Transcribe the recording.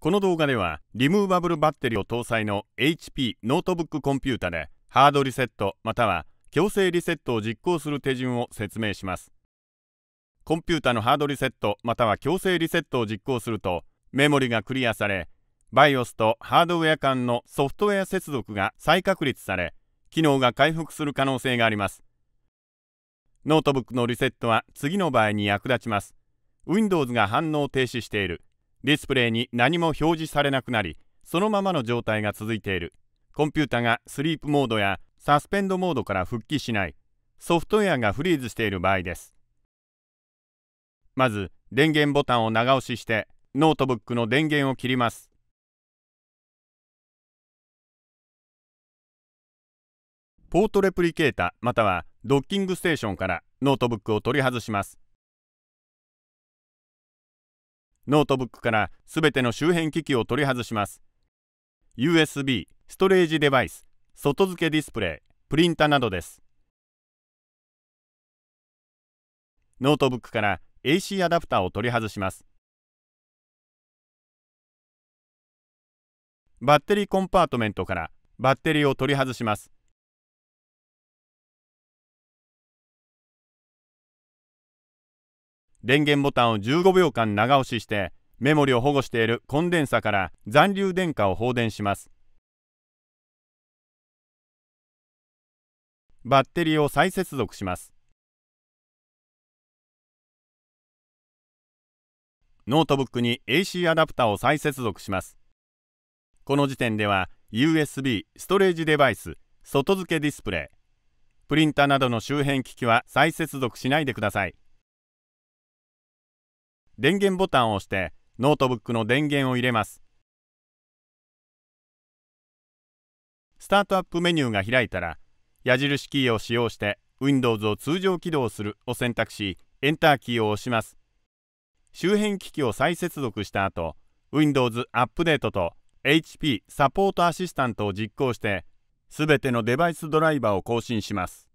この動画ではリムーバブルバッテリーを搭載の HP ノートブックコンピュータでハードリセットまたは強制リセットを実行する手順を説明しますコンピュータのハードリセットまたは強制リセットを実行するとメモリがクリアされ BIOS とハードウェア間のソフトウェア接続が再確立され機能が回復する可能性がありますノートブックのリセットは次の場合に役立ちます Windows が反応停止しているディスプレイに何も表示されなくなりそのままの状態が続いているコンピュータがスリープモードやサスペンドモードから復帰しないソフトウェアがフリーズしている場合ですまず電源ボタンを長押ししてノートブックの電源を切りますポートレプリケータまたはドッキングステーションからノートブックを取り外しますノートブックからすべての周辺機器を取り外します USB ストレージデバイス外付けディスプレイプリンタなどですノートブックから AC アダプターを取り外しますバッテリーコンパートメントからバッテリーを取り外します電源ボタンを15秒間長押ししてメモリを保護しているコンデンサから残留電荷を放電しますバッテリーを再接続しますノートブックに AC アダプタを再接続しますこの時点では USB ストレージデバイス外付けディスプレイプリンターなどの周辺機器は再接続しないでください電源ボタンを押してノートブックの電源を入れますスタートアップメニューが開いたら矢印キーを使用して Windows を通常起動するを選択しエンターキーを押します周辺機器を再接続した後 Windows アップデートと HP サポートアシスタントを実行してすべてのデバイスドライバーを更新します